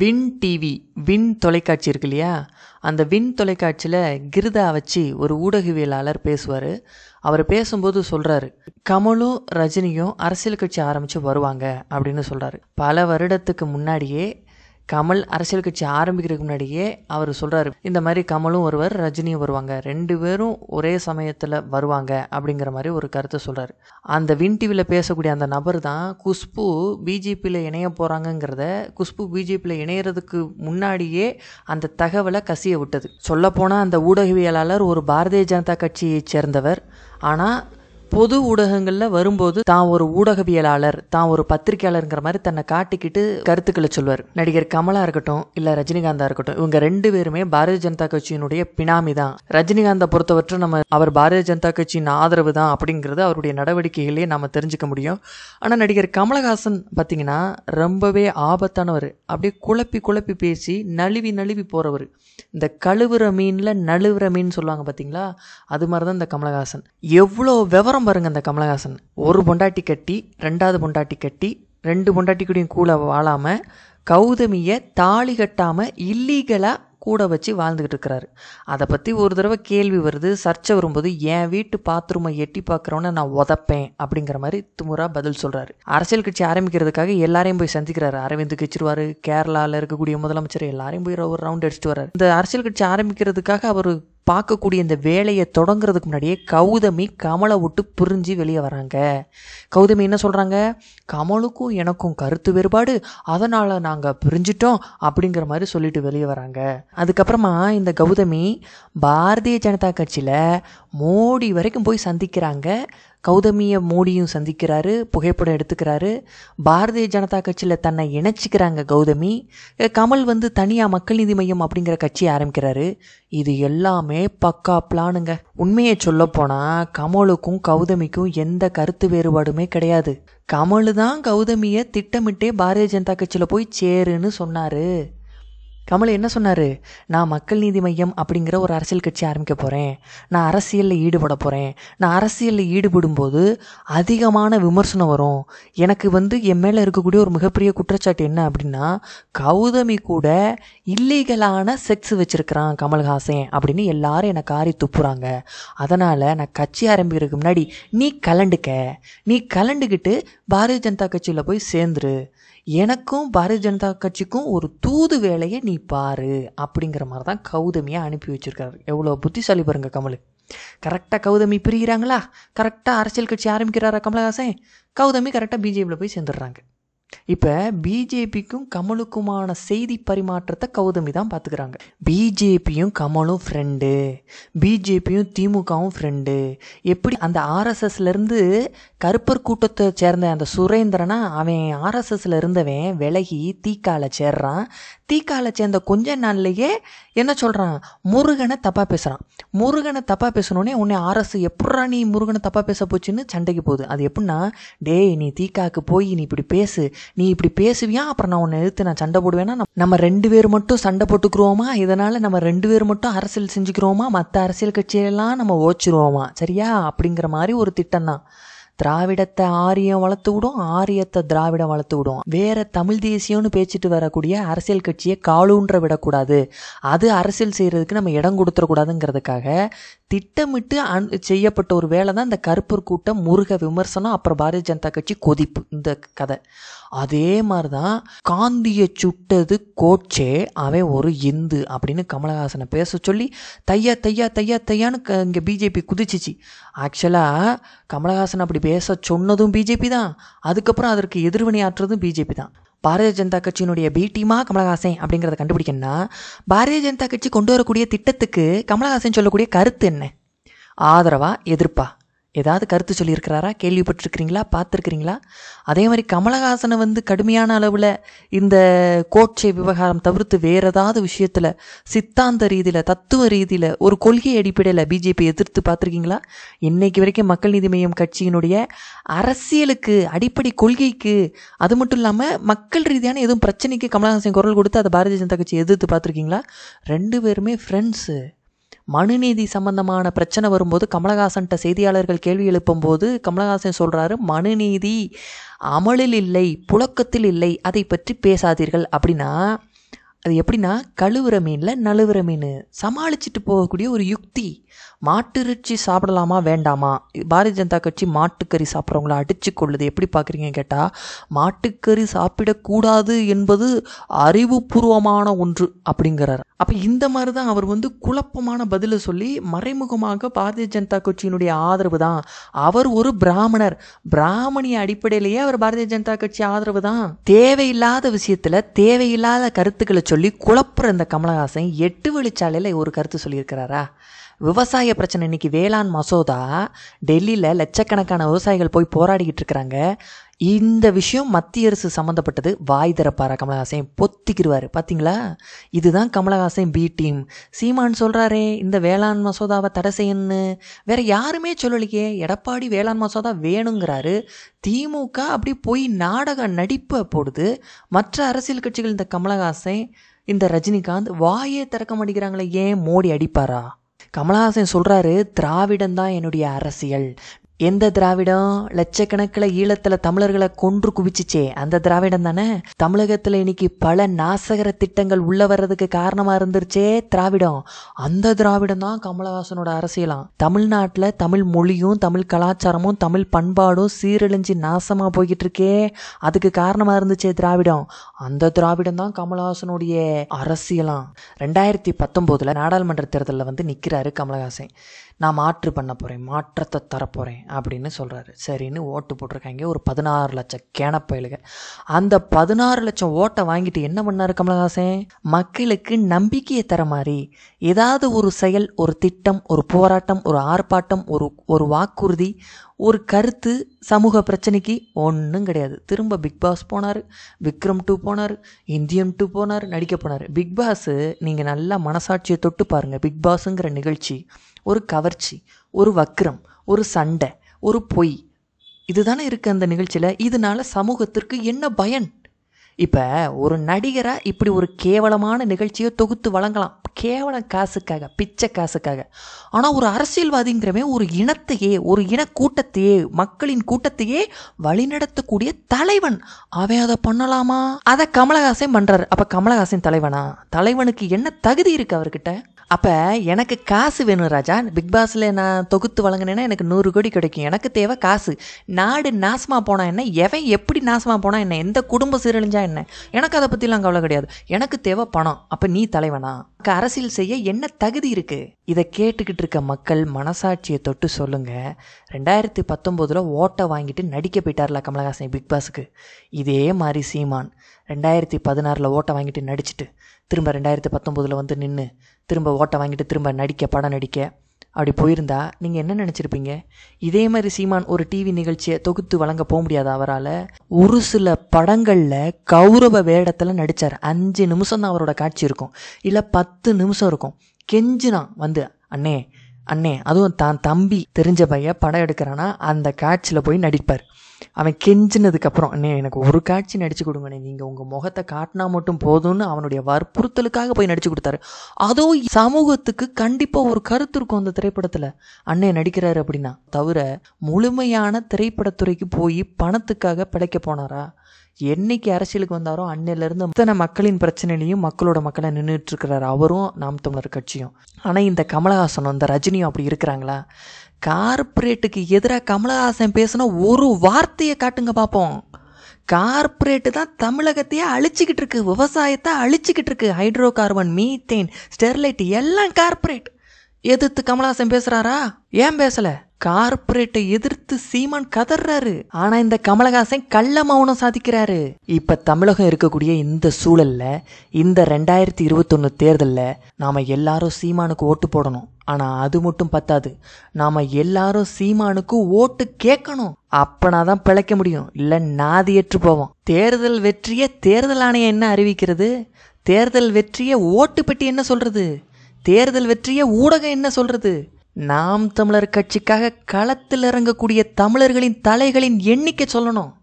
win TV win தொலைக்காட்சி இருக்கு இல்லையா அந்த வின் தொலைக்காட்சியில் கிருதா வச்சு ஒரு ஊடகவியலாளர் பேசுவார் அவர் பேசும்போது சொல்கிறாரு கமலும் ரஜினியும் அரசியல் கட்சி ஆரம்பித்து வருவாங்க அப்படின்னு சொல்கிறாரு பல வருடத்துக்கு முன்னாடியே கமல் அரசியல் கட்சி ஆரம்பிக்கிறதுக்கு முன்னாடியே அவர் சொல்கிறாரு இந்த மாதிரி கமலும் ஒருவர் ரஜினியும் வருவாங்க ரெண்டு பேரும் ஒரே சமயத்தில் வருவாங்க அப்படிங்கிற மாதிரி ஒரு கருத்தை சொல்கிறார் அந்த வின் டிவியில் பேசக்கூடிய அந்த நபர் தான் குஷ்பு பிஜேபியில் இணைய போகிறாங்கங்கிறத குஷ்பு பிஜேபியில் இணையிறதுக்கு முன்னாடியே அந்த தகவலை கசிய விட்டது சொல்லப்போனால் அந்த ஊடகவியலாளர் ஒரு பாரதிய ஜனதா கட்சியைச் சேர்ந்தவர் ஆனால் பொது ஊடகங்களில் வரும்போது தான் ஒரு ஊடகவியலாளர் தான் ஒரு பத்திரிகையாளருங்கிற மாதிரி தன்னை காட்டிக்கிட்டு கருத்துக்களை சொல்வார் நடிகர் கமலா இருக்கட்டும் இல்லை ரஜினிகாந்தா இருக்கட்டும் இவங்க ரெண்டு பேருமே பாரதிய ஜனதா கட்சியினுடைய பினாமி தான் ரஜினிகாந்தை பொறுத்தவற்ற நம்ம அவர் பாரதிய ஜனதா கட்சியின் ஆதரவு தான் அப்படிங்கிறது அவருடைய நடவடிக்கைகளே நம்ம தெரிஞ்சுக்க முடியும் ஆனால் நடிகர் கமலஹாசன் பாத்தீங்கன்னா ரொம்பவே ஆபத்தானவர் அப்படியே குழப்பி குழப்பி பேசி நழுவி நழுவி போகிறவர் இந்த கழுவுற மீனில் நழுவுற மீன் சொல்லுவாங்க பார்த்தீங்களா அது மாதிரி தான் இந்த கமலஹாசன் எவ்வளோ விவரம் கோரம் பாருங்க அந்த கமலஹாசன் ஒரு பொண்டாட்டி கட்டி ரெண்டாவது பொண்டாட்டி கட்டி ரெண்டு பொண்டாட்டி கூடயும் கூட வாழாமல் கௌதமியை தாலி கட்டாமல் இல்லீகலாக கூட வச்சு வாழ்ந்துக்கிட்டு இருக்கிறாரு அதை பற்றி ஒரு தடவை கேள்வி வருது சர்ச்சை வரும்போது என் வீட்டு பாத்ரூமை எட்டி பார்க்குறோன்னு நான் உதப்பேன் அப்படிங்கிற மாதிரி துமுறா பதில் சொல்கிறாரு அரசியல் கட்சி ஆரம்பிக்கிறதுக்காக எல்லாரையும் போய் சந்திக்கிறாரு அரவிந்த் கெச்சிருவார் கேரளாவில் இருக்கக்கூடிய முதலமைச்சர் எல்லாரையும் போய் ஒரு ரவுண்ட் அடிச்சுட்டு வர்றாரு இந்த அரசியல் கட்சி ஆரம்பிக்கிறதுக்காக அவர் பார்க்கக்கூடிய இந்த வேலையை தொடங்குறதுக்கு முன்னாடியே கௌதமி கமலை விட்டு பிரிஞ்சு வெளியே வராங்க கௌதமி என்ன சொல்கிறாங்க கமலுக்கும் எனக்கும் கருத்து வேறுபாடு அதனால் நாங்கள் பிரிஞ்சிட்டோம் அப்படிங்கிற மாதிரி சொல்லிட்டு வெளியே வராங்க அதுக்கப்புறமா இந்த கௌதமி பாரதிய ஜனதா கட்சியில் மோடி வரைக்கும் போய் சந்திக்கிறாங்க கௌதமியை மோடியும் சந்திக்கிறாரு புகைப்படம் எடுத்துக்கிறாரு பாரதிய ஜனதா கட்சியில் தன்னை இணைச்சிக்கிறாங்க கௌதமி கமல் வந்து தனியாக மக்கள் நீதி மையம் அப்படிங்கிற கட்சியை ஆரம்பிக்கிறாரு இது எல்லாமே பக்கா பிளானுங்க உண்மையை சொல்லப்போனால் கமலுக்கும் கௌதமிக்கும் எந்த கருத்து வேறுபாடுமே கிடையாது கமலு தான் கௌதமியை திட்டமிட்டே பாரதிய ஜனதா கட்சியில் போய் சேருன்னு சொன்னார் கமல் என்ன சொன்னார் நான் மக்கள் நீதி மையம் அப்படிங்கிற ஒரு அரசியல் கட்சி ஆரம்பிக்க போகிறேன் நான் அரசியலில் ஈடுபட போகிறேன் நான் அரசியலில் ஈடுபடும் போது அதிகமான விமர்சனம் வரும் எனக்கு வந்து என் மேலே இருக்கக்கூடிய ஒரு மிகப்பெரிய குற்றச்சாட்டு என்ன அப்படின்னா கௌதமி கூட இல்லீகலான செக்ஸ் வச்சுருக்கிறான் கமல்ஹாசன் அப்படின்னு எல்லாரும் என்னை காரி துப்புறாங்க அதனால் நான் கட்சி ஆரம்பிக்கிறதுக்கு முன்னாடி நீ கலண்டுக்க நீ கலண்டுக்கிட்டு பாரதிய ஜனதா கட்சியில் போய் சேர்ந்துரு எனக்கும் பாரதிய ஜனதா கட்சிக்கும் ஒரு தூது வேலையை நீ பாரு அப்படிங்கிற மாதிரி தான் கௌதமியை அனுப்பி வச்சுருக்காரு எவ்வளோ புத்திசாலி பாருங்க கமலு கரெக்டாக கௌதமி பிரிகிறாங்களா கரெக்டாக அரசியல் கட்சி ஆரம்பிக்கிறாரா கமலஹாசன் கௌதமி கரெக்டாக பிஜேபியில் போய் சேர்ந்துடுறாங்க இப்போ பிஜேபிக்கும் கமலுக்குமான செய்தி பரிமாற்றத்தை கௌதமி தான் பார்த்துக்கிறாங்க பிஜேபியும் கமலும் ஃப்ரெண்டு பிஜேபியும் திமுகவும் ஃப்ரெண்டு எப்படி அந்த ஆர்எஸ்எஸ்லேருந்து கருப்பர் கூட்டத்தை சேர்ந்த அந்த சுரேந்திரனா அவன் ஆர்எஸ்எஸ்ல இருந்தவன் விலகி தீக்கால சேர்றான் தீக்கால சேர்ந்த கொஞ்ச நாள்லையே என்ன சொல்கிறான் முருகனை தப்பாக பேசுகிறான் முருகனை தப்பாக பேசணுன்னே உன்னை ஆர்எஸ் எப்படா நீ முருகனை தப்பாக பேச போச்சுன்னு சண்டைக்கு போகுது அது எப்படின்னா டேய் நீ தீக்காக்கு போய் நீ இப்படி பேசு நீ இப்படி பேசுவியா அப்புறம் நான் உன்னை எதிர்த்து நான் சண்டை போடுவேன்னா நம்ம ரெண்டு பேர் மட்டும் சண்டை போட்டுக்கிறோமா இதனால நம்ம ரெண்டு பேர் மட்டும் அரசியல் செஞ்சுக்கிறோமா மற்ற அரசியல் கட்சியெல்லாம் நம்ம ஓச்சிருவோமா சரியா அப்படிங்கிற மாதிரி ஒரு திட்டம் தான் திராவிடத்தை ஆரியம் வளர்த்து விடும் ஆரியத்தை திராவிடம் வளர்த்து விடும் வேற தமிழ் தேசியம்னு பேச்சுட்டு வரக்கூடிய அரசியல் கட்சியை காலூன்ற விடக்கூடாது அது அரசியல் செய்கிறதுக்கு நம்ம இடம் கொடுத்துடக்கூடாதுங்கிறதுக்காக திட்டமிட்டு அன் செய்யப்பட்ட ஒரு வேலை தான் இந்த கருப்பூர் கூட்டம் முருக விமர்சனம் அப்புறம் பாரதிய ஜனதா கட்சி கொதிப்பு இந்த கதை அதே மாதிரி தான் காந்தியை சுட்டது கோட்சே அவன் ஒரு இந்து அப்படின்னு கமலஹாசனை பேச சொல்லி தையா தையா தையா தையான்னு இங்கே பிஜேபி குதிச்சிச்சு ஆக்சுவலாக கமலஹாசன் அப்படி பேச சொன்னதும் பிஜேபி தான் அதுக்கப்புறம் அதற்கு எதிர்வினையாற்றுறதும் பிஜேபி தான் பாரதிய ஜனதா கட்சியினுடைய பி டீமா கமலஹாசன் அப்படிங்கிறத கண்டுபிடிக்கணும்னா பாரதிய ஜனதா கட்சி கொண்டு வரக்கூடிய திட்டத்துக்கு கமலஹாசன் சொல்லக்கூடிய கருத்து என்ன ஆதரவா எதிர்ப்பா ஏதாவது கருத்து சொல்லியிருக்கிறாரா கேள்விப்பட்டிருக்கிறீங்களா பார்த்துருக்கிறீங்களா அதே மாதிரி கமலஹாசனை வந்து கடுமையான அளவில் இந்த கோட்சை விவகாரம் தவிர்த்து வேறு ஏதாவது விஷயத்தில் சித்தாந்த ரீதியில் தத்துவ ரீதியில் ஒரு கொள்கை அடிப்படையில் பிஜேபி எதிர்த்து பார்த்துருக்கீங்களா இன்னைக்கு வரைக்கும் மக்கள் நீதி மையம் கட்சியினுடைய அரசியலுக்கு அடிப்படை கொள்கைக்கு அது மட்டும் இல்லாமல் மக்கள் ரீதியான எதுவும் பிரச்சனைக்கு கமலஹாசன் குரல் கொடுத்து அதை பாரதிய ஜனதா கட்சி எதிர்த்து பார்த்துருக்கீங்களா ரெண்டு பேருமே ஃப்ரெண்ட்ஸு மனுநீதி சம்பந்தமான பிரச்சனை வரும்போது கமலஹாசன்கிட்ட செய்தியாளர்கள் கேள்வி எழுப்பும்போது கமலஹாசன் சொல்கிறாரு மனுநீதி அமலில் இல்லை புழக்கத்தில் இல்லை அதை பற்றி பேசாதீர்கள் அப்படின்னா அது எப்படின்னா கழுவுற மீனில் நழுவுற மீன் சமாளிச்சுட்டு போகக்கூடிய ஒரு யுக்தி மாட்டிறைச்சி சாப்பிடலாமா வேண்டாமா பாரதிய ஜனதா கட்சி மாட்டுக்கறி சாப்பிட்றவங்கள அடித்து கொள்ளுது எப்படி பார்க்குறீங்க கேட்டால் மாட்டுக்கறி சாப்பிடக்கூடாது என்பது அறிவுபூர்வமான ஒன்று அப்படிங்கிறார் அப்போ இந்த மாதிரி தான் அவர் வந்து குழப்பமான பதிலை சொல்லி மறைமுகமாக பாரதிய ஜனதா கட்சியினுடைய ஆதரவு தான் அவர் ஒரு பிராமணர் பிராமணிய அடிப்படையிலேயே அவர் பாரதிய ஜனதா கட்சி ஆதரவு தான் தேவையில்லாத விஷயத்தில் தேவையில்லாத கருத்துக்களை சொல்லி குழப்புற இந்த கமலஹாசன் எட்டு வழிச்சாலையில் ஒரு கருத்து சொல்லியிருக்கிறாரா விவசாய பிரச்சனை இன்னைக்கு வேளாண் மசோதா டெல்லியில் லட்சக்கணக்கான விவசாயிகள் போய் போராடிக்கிட்டு இருக்கிறாங்க இந்த விஷயம் மத்திய அரசு சம்மந்தப்பட்டது வாய் திறப்பாரா கமலஹாசன் பொத்திக்கிடுவார் பார்த்தீங்களா இதுதான் கமலஹாசன் பி டீம் சீமான் சொல்கிறாரே இந்த வேளாண் மசோதாவை தடை செய்யணும்னு வேற யாருமே சொல்லலையே எடப்பாடி வேளாண் மசோதா வேணுங்கிறாரு திமுக அப்படி போய் நாடக நடிப்பை போடுது மற்ற அரசியல் கட்சிகள் இந்த கமலஹாசன் இந்த ரஜினிகாந்த் வாயே திறக்க மாட்டேங்கிறாங்களே ஏன் மோடி அடிப்பாரா கமலஹாசன் சொல்கிறாரு திராவிடம் தான் என்னுடைய அரசியல் எந்த திராவிடம் லட்சக்கணக்கில் ஈழத்தில் தமிழர்களை கொன்று குவிச்சிச்சே அந்த திராவிடம் தானே தமிழகத்தில் இன்னைக்கு பல நாசகர திட்டங்கள் உள்ள வர்றதுக்கு காரணமாக இருந்துருச்சே திராவிடம் அந்த திராவிடம் தான் கமலஹாசனோட அரசியலாம் தமிழ்நாட்டில் தமிழ் மொழியும் தமிழ் கலாச்சாரமும் தமிழ் பண்பாடும் சீரழிஞ்சு நாசமாக போய்கிட்டு இருக்கே அதுக்கு காரணமாக இருந்துச்சே திராவிடம் அந்த திராவிடம் தான் கமலஹாசனுடைய அரசியலாம் ரெண்டாயிரத்தி பத்தொம்போதில் நாடாளுமன்ற தேர்தலில் வந்து நிற்கிறாரு கமலஹாசன் நான் மாற்று பண்ண போகிறேன் மாற்றத்தை தரப்போகிறேன் அப்படின்னு சொல்கிறாரு சரின்னு ஓட்டு போட்டிருக்காங்க ஒரு பதினாறு லட்சம் கேனப்பயிலுங்க அந்த பதினாறு லட்சம் ஓட்டை வாங்கிட்டு என்ன பண்ணார் கமலஹாசன் மக்களுக்கு நம்பிக்கையை தர மாதிரி ஏதாவது ஒரு செயல் ஒரு திட்டம் ஒரு போராட்டம் ஒரு ஆர்ப்பாட்டம் ஒரு ஒரு வாக்குறுதி ஒரு கருத்து சமூக பிரச்சனைக்கு ஒன்றும் கிடையாது திரும்ப பிக் பாஸ் போனார் விக்ரம் டூ போனார் இந்தியன் டூ போனார் நடிக்க போனார் பிக் பாஸு நீங்கள் நல்லா மனசாட்சியை தொட்டு பாருங்கள் பிக் பாஸுங்கிற நிகழ்ச்சி ஒரு கவர்ச்சி ஒரு வக்ரம் ஒரு சண்டை ஒரு பொய் இதுதானே இருக்குது அந்த நிகழ்ச்சியில் இதனால சமூகத்திற்கு என்ன பயன் இப்போ ஒரு நடிகரை இப்படி ஒரு கேவலமான நிகழ்ச்சியை தொகுத்து வழங்கலாம் கேவல காசுக்காக பிச்சை காசுக்காக ஆனால் ஒரு அரசியல்வாதிங்கிறமே ஒரு இனத்தையே ஒரு இனக்கூட்டத்தையே மக்களின் கூட்டத்தையே வழிநடத்தக்கூடிய தலைவன் அவன் அதை பண்ணலாமா அதை கமலஹாசன் பண்ணுறாரு அப்போ கமலஹாசன் தலைவனா தலைவனுக்கு என்ன தகுதி இருக்குது அவர்கிட்ட அப்போ எனக்கு காசு வேணும் ராஜா பிக் பாஸில் நான் தொகுத்து வழங்கினேன்னா எனக்கு நூறு கோடி கிடைக்கும் எனக்கு தேவை காசு நாடு நாசமாக போனால் என்ன எவன் எப்படி நாசமாக போனால் என்ன எந்த குடும்பம் சீரழிஞ்சா என்ன எனக்கு அதை பற்றிலாம் கவலை கிடையாது எனக்கு தேவை பணம் அப்போ நீ தலைவனா நமக்கு அரசியல் செய்ய என்ன தகுதி இருக்கு இதை கேட்டுக்கிட்டு இருக்க மக்கள் மனசாட்சியை தொட்டு சொல்லுங்க ரெண்டாயிரத்தி பத்தொம்போதில் ஓட்டை வாங்கிட்டு நடிக்க போயிட்டார்ல கமலஹாசன் பிக் பாஸுக்கு இதே மாதிரி சீமான் ரெண்டாயிரத்தி பதினாறில் ஓட்டை வாங்கிட்டு நடிச்சிட்டு திரும்ப ரெண்டாயிரத்தி பத்தொம்போதில் வந்து நின்று திரும்ப ஓட்டை வாங்கிட்டு திரும்ப நடிக்க படம் நடிக்க அப்படி போயிருந்தா நீங்கள் என்ன நினச்சிருப்பீங்க இதே மாதிரி சீமான் ஒரு டிவி நிகழ்ச்சியை தொகுத்து வழங்க போக முடியாது அவரால் ஒரு சில படங்களில் கௌரவ வேடத்தில் நடித்தார் அஞ்சு நிமிஷம் தான் அவரோட காட்சி இருக்கும் இல்லை பத்து நிமிஷம் இருக்கும் கெஞ்சினா வந்து அண்ணே அண்ணே அதுவும் தான் தம்பி தெரிஞ்ச பையன் படம் எடுக்கிறானா அந்த காட்சியில் போய் நடிப்பார் அவன் கெஞ்சினதுக்கப்புறம் அண்ணே எனக்கு ஒரு காட்சி நடித்து கொடுங்கண்ணே நீங்கள் உங்கள் முகத்தை காட்டினா மட்டும் போதும்னு அவனுடைய வற்புறுத்தலுக்காக போய் நடித்து கொடுத்தாரு அதோ சமூகத்துக்கு கண்டிப்பாக ஒரு கருத்து இருக்கும் அந்த திரைப்படத்தில் அண்ணே நடிக்கிறாரு அப்படின்னா தவிர முழுமையான திரைப்படத்துறைக்கு போய் பணத்துக்காக பிழைக்க போனாரா என்னைக்கு அரசியலுக்கு வந்தாரோ அன்னையிலேருந்து அத்தனை மக்களின் பிரச்சனையிலையும் மக்களோட மக்களை இருக்கிறார் அவரும் நாம் தமிழர் கட்சியும் ஆனால் இந்த கமலஹாசன் அந்த ரஜினியும் அப்படி இருக்கிறாங்களா கார்ப்பரேட்டுக்கு எதிராக கமலஹாசன் பேசுனா ஒரு வார்த்தையை காட்டுங்க பார்ப்போம் கார்ப்பரேட்டு தான் தமிழகத்தையே அழிச்சிக்கிட்டு இருக்கு விவசாயத்தை அழிச்சிக்கிட்டு இருக்கு ஹைட்ரோ கார்பன் மீத்தேன் ஸ்டெர்லைட் எல்லாம் கார்ப்பரேட் எதிர்த்து கமலஹாசன் பேசுகிறாரா ஏன் பேசலை கார்பரேட்டை எதிர்த்து சீமான் கதர்றாரு ஆனா இந்த கமலஹாசன் கள்ள மௌனம் சாதிக்கிறாரு இப்ப தமிழகம் இருக்கக்கூடிய இந்த சூழல்ல இந்த ரெண்டாயிரத்தி இருபத்தொன்னு தேர்தலில் நாம எல்லாரும் சீமானுக்கு ஓட்டு போடணும் ஆனா அது மட்டும் பத்தாது நாம எல்லாரும் சீமானுக்கு ஓட்டு கேட்கணும் அப்பனாதான் பிழைக்க முடியும் இல்ல ஏற்று போவோம் தேர்தல் வெற்றிய தேர்தல் ஆணையம் என்ன அறிவிக்கிறது தேர்தல் வெற்றிய ஓட்டு பெட்டி என்ன சொல்றது தேர்தல் வெற்றிய ஊடகம் என்ன சொல்றது நாம் தமிழர் கட்சிக்காக களத்தில் இறங்கக்கூடிய தமிழர்களின் தலைகளின் எண்ணிக்கை சொல்லணும்